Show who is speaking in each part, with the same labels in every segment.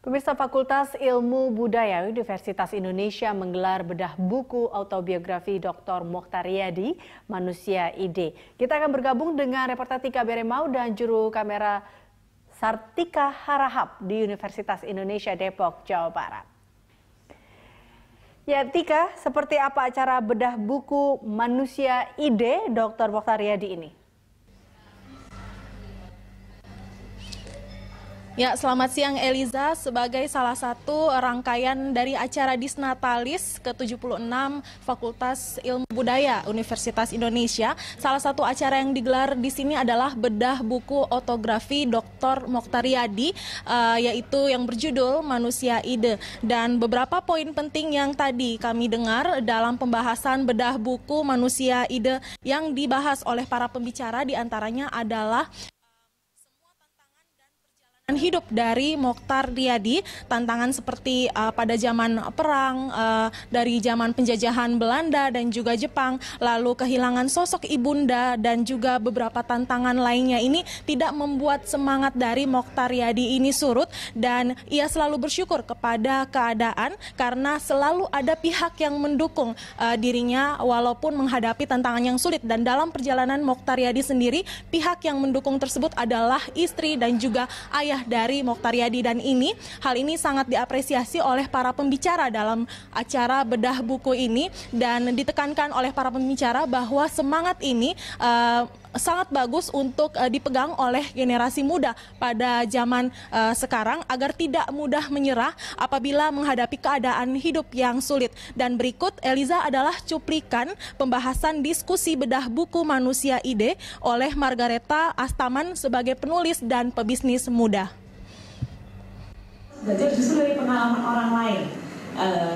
Speaker 1: Pemirsa Fakultas Ilmu Budaya Universitas Indonesia menggelar bedah buku autobiografi Dr. Mokhtar Yadi, Manusia Ide. Kita akan bergabung dengan reporter Tika Beremau dan juru kamera Sartika Harahap di Universitas Indonesia Depok, Jawa Barat. Ya Tika, seperti apa acara bedah buku Manusia Ide Dr. Mokhtar Yadi ini? Ya, selamat siang Eliza. Sebagai salah satu rangkaian dari acara Disnatalis ke-76 Fakultas Ilmu Budaya Universitas Indonesia, salah satu acara yang digelar di sini adalah bedah buku otografi Dr. Moktariadi, uh, yaitu yang berjudul Manusia Ide. Dan beberapa poin penting yang tadi kami dengar dalam pembahasan bedah buku Manusia Ide yang dibahas oleh para pembicara diantaranya adalah hidup dari Mokhtar Riyadi, tantangan seperti uh, pada zaman perang, uh, dari zaman penjajahan Belanda dan juga Jepang, lalu kehilangan sosok ibunda dan juga beberapa tantangan lainnya ini tidak membuat semangat dari Mokhtar Riyadi ini surut dan ia selalu bersyukur kepada keadaan karena selalu ada pihak yang mendukung uh, dirinya walaupun menghadapi tantangan yang sulit dan dalam perjalanan Mokhtar Riyadi sendiri pihak yang mendukung tersebut adalah istri dan juga ayah dari Moktariadi Yadi dan ini hal ini sangat diapresiasi oleh para pembicara dalam acara bedah buku ini dan ditekankan oleh para pembicara bahwa semangat ini uh, sangat bagus untuk uh, dipegang oleh generasi muda pada zaman uh, sekarang agar tidak mudah menyerah apabila menghadapi keadaan hidup yang sulit. Dan berikut Eliza adalah cuplikan pembahasan diskusi bedah buku Manusia Ide oleh Margareta Astaman sebagai penulis dan pebisnis muda.
Speaker 2: Belajar justru dari pengalaman orang lain. Uh,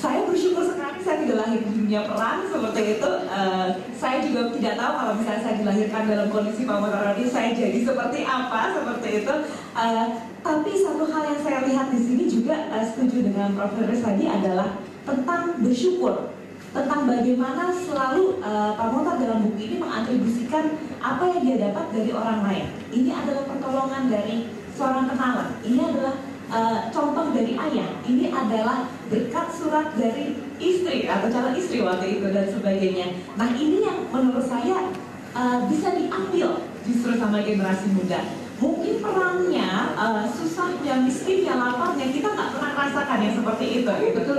Speaker 2: saya bersyukur sekali saya tidak lahir di dunia perang seperti itu. Uh, saya juga tidak tahu kalau misalnya saya dilahirkan dalam kondisi pamotoroni saya jadi seperti apa seperti itu. Uh, tapi satu hal yang saya lihat di sini juga uh, setuju dengan Prof. Heris tadi adalah tentang bersyukur tentang bagaimana selalu uh, Pak dalam buku ini mengatribusikan apa yang dia dapat dari orang lain. Ini adalah pertolongan dari seorang kenalan. Ini adalah uh, contoh dari ayah. Ini adalah berkat surat dari istri atau calon istri waktu itu dan sebagainya. Nah ini yang menurut saya uh, bisa diambil justru sama generasi muda. Mungkin perangnya, uh, susahnya, miskinnya, laparnya kita nggak pernah rasakan yang seperti itu. Itu tuh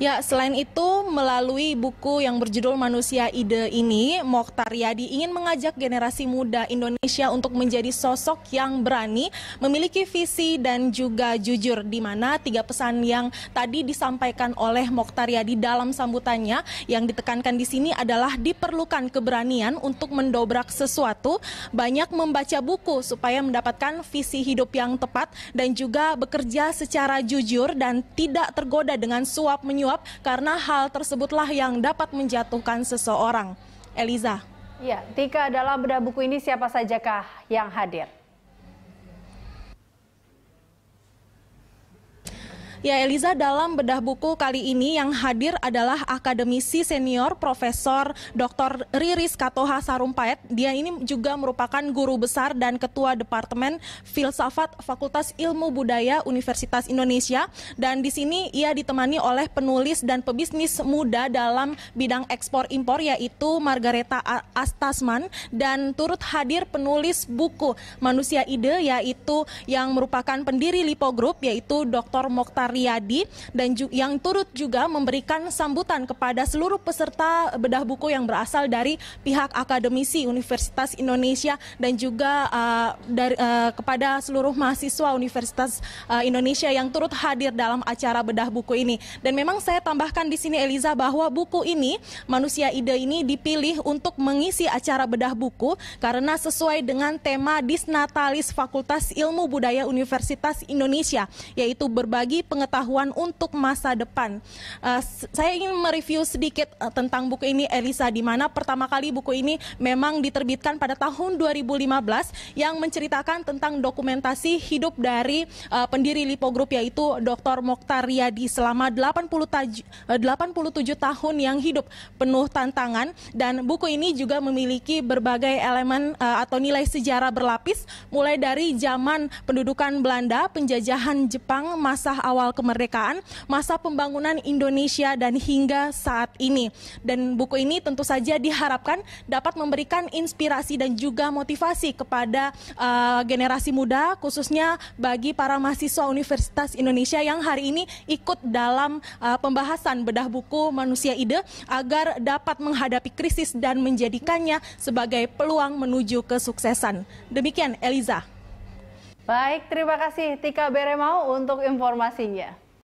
Speaker 1: Ya, selain itu melalui buku yang berjudul Manusia Ide ini, Mokhtar Yadi ingin mengajak generasi muda Indonesia untuk menjadi sosok yang berani, memiliki visi dan juga jujur di mana tiga pesan yang tadi disampaikan oleh Mokhtar Yadi dalam sambutannya yang ditekankan di sini adalah diperlukan keberanian untuk mendobrak sesuatu, banyak membaca buku supaya mendapatkan visi hidup yang tepat dan juga bekerja secara jujur dan tidak tergoda dengan suap menyuap menyuap karena hal tersebutlah yang dapat menjatuhkan seseorang. Eliza. Ya, Tika dalam bedah buku ini siapa sajakah yang hadir? Ya Eliza dalam bedah buku kali ini yang hadir adalah akademisi senior Profesor Dr. Riris Katoha Sarumpait. Dia ini juga merupakan guru besar dan ketua Departemen Filsafat Fakultas Ilmu Budaya Universitas Indonesia dan di sini ia ditemani oleh penulis dan pebisnis muda dalam bidang ekspor impor yaitu Margareta Astasman dan turut hadir penulis buku Manusia Ide yaitu yang merupakan pendiri Lipo Group yaitu Dr. Mokhtar Riyadi dan ju yang turut juga memberikan sambutan kepada seluruh peserta bedah buku yang berasal dari pihak akademisi Universitas Indonesia dan juga uh, dari, uh, kepada seluruh mahasiswa Universitas uh, Indonesia yang turut hadir dalam acara bedah buku ini. Dan memang saya tambahkan di sini Eliza bahwa buku ini Manusia Ide ini dipilih untuk mengisi acara bedah buku karena sesuai dengan tema Disnatalis Fakultas Ilmu Budaya Universitas Indonesia yaitu berbagi pengetahuan pengetahuan untuk masa depan. Uh, saya ingin mereview sedikit uh, tentang buku ini Elisa di mana pertama kali buku ini memang diterbitkan pada tahun 2015 yang menceritakan tentang dokumentasi hidup dari uh, pendiri Lipo Group yaitu Dr. Mokhtar Riyadi selama 80 taj- 87 tahun yang hidup penuh tantangan dan buku ini juga memiliki berbagai elemen uh, atau nilai sejarah berlapis mulai dari zaman pendudukan Belanda, penjajahan Jepang, masa awal awal kemerdekaan, masa pembangunan Indonesia dan hingga saat ini. Dan buku ini tentu saja diharapkan dapat memberikan inspirasi dan juga motivasi kepada uh, generasi muda khususnya bagi para mahasiswa Universitas Indonesia yang hari ini ikut dalam uh, pembahasan bedah buku Manusia Ide agar dapat menghadapi krisis dan menjadikannya sebagai peluang menuju kesuksesan. Demikian Eliza. Baik, terima kasih Tika Beremau untuk informasinya.